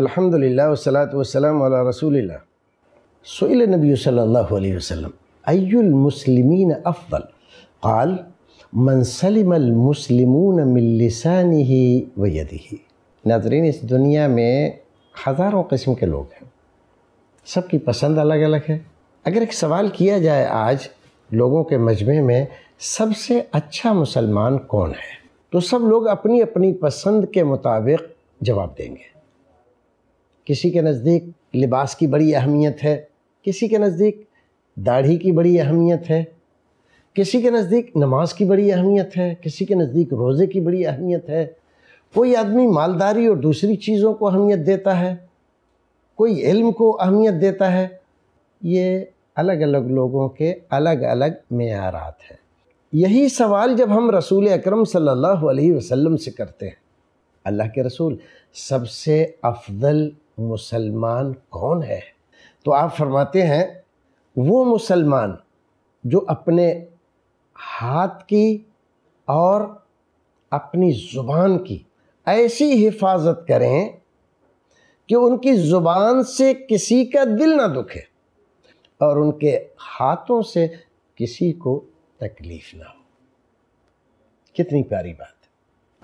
अल्हम्दुलिल्लाह वसलात वसलाम अला रसूलिल्लाह सुइल नबी सल्लल्लाहु अलैहि अफ़ल क़ाल मन सलिम मुस्लिमून मिलसानी ही नाजरीन इस दुनिया में हज़ारों क़स्म के लोग हैं सबकी पसंद अलग अलग है अगर एक सवाल किया जाए आज लोगों के मजमे में सबसे अच्छा मुसलमान कौन है तो सब लोग अपनी अपनी पसंद के मुताबिक जवाब देंगे किसी के नज़दीक लिबास की बड़ी अहमियत है किसी के नज़दीक दाढ़ी की बड़ी अहमियत है किसी के नज़दीक नमाज की बड़ी अहमियत है किसी के नज़दीक रोज़े की बड़ी अहमियत है कोई आदमी मालदारी और दूसरी चीज़ों को अहमियत देता है कोई इल्म को अहमियत देता है ये अलग अलग लोगों के अलग अलग मैारात हैं यही सवाल जब हम रसूल अकरम सल्लल्लाहु अलैहि वसल्लम से करते हैं अल्लाह के रसूल सबसे अफजल मुसलमान कौन है तो आप फरमाते हैं वो मुसलमान जो अपने हाथ की और अपनी ज़ुबान की ऐसी हिफाजत करें कि उनकी ज़ुबान से किसी का दिल ना दुखे और उनके हाथों से किसी को तकलीफ़ ना हो कितनी प्यारी बात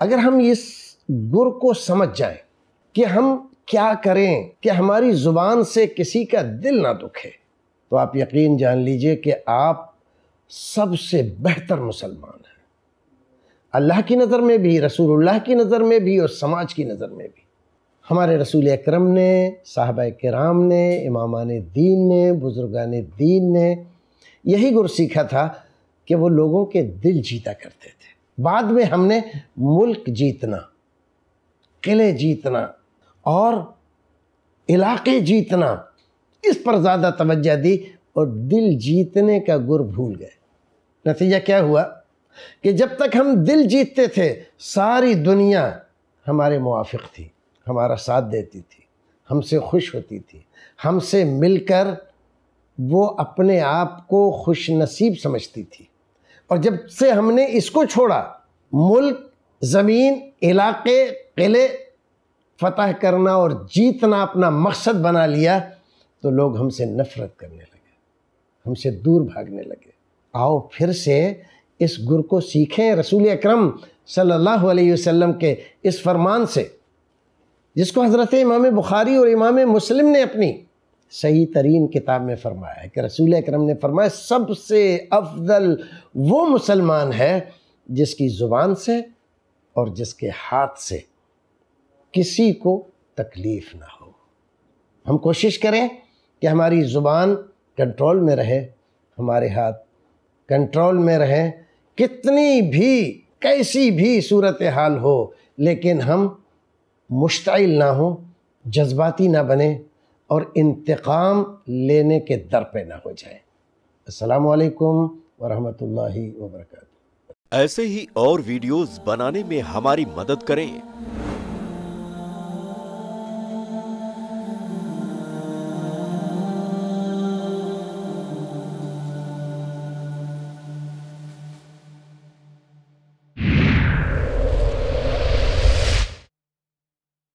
अगर हम इस गुर को समझ जाएं कि हम क्या करें कि हमारी ज़ुबान से किसी का दिल ना दुखे तो आप यकीन जान लीजिए कि आप सबसे बेहतर मुसलमान हैं अल्लाह की नज़र में भी रसूलुल्लाह की नज़र में भी और समाज की नज़र में भी हमारे रसूल अक्रम ने साहब कराम ने इमामान दीन ने बुज़ुर्गान दीन ने यही गुर सीखा था कि वो लोगों के दिल जीता करते थे बाद में हमने मुल्क जीतना किले जीतना और इलाके जीतना इस पर ज़्यादा तवज्जो दी और दिल जीतने का गुर भूल गए नतीजा क्या हुआ कि जब तक हम दिल जीतते थे सारी दुनिया हमारे मुआफ़ थी हमारा साथ देती थी हमसे खुश होती थी हमसे मिलकर वो अपने आप को खुश नसीब समझती थी और जब से हमने इसको छोड़ा मुल्क ज़मीन इलाके किले फतह करना और जीतना अपना मकसद बना लिया तो लोग हमसे नफरत करने लगे हमसे दूर भागने लगे आओ फिर से इस गुर को सीखें रसूल अक्रम सम वसल्लम के इस फरमान से जिसको हज़रत इमाम बुखारी और इमाम मुस्लिम ने अपनी सही तरीन किताब में फरमाया कि रसूल अक्रम ने फरमाया सबसे अफजल वो मुसलमान है जिसकी ज़ुबान से और जिसके हाथ से किसी को तकलीफ़ ना हो हम कोशिश करें कि हमारी ज़ुबान कंट्रोल में रहे हमारे हाथ कंट्रोल में रहें कितनी भी कैसी भी सूरत हाल हो लेकिन हम मुश्तिल ना हों जज्बाती ना बने और इंतकाम लेने के दर पे ना हो जाए असलकम वरहमल वबरक ऐसे ही और वीडियोस बनाने में हमारी मदद करें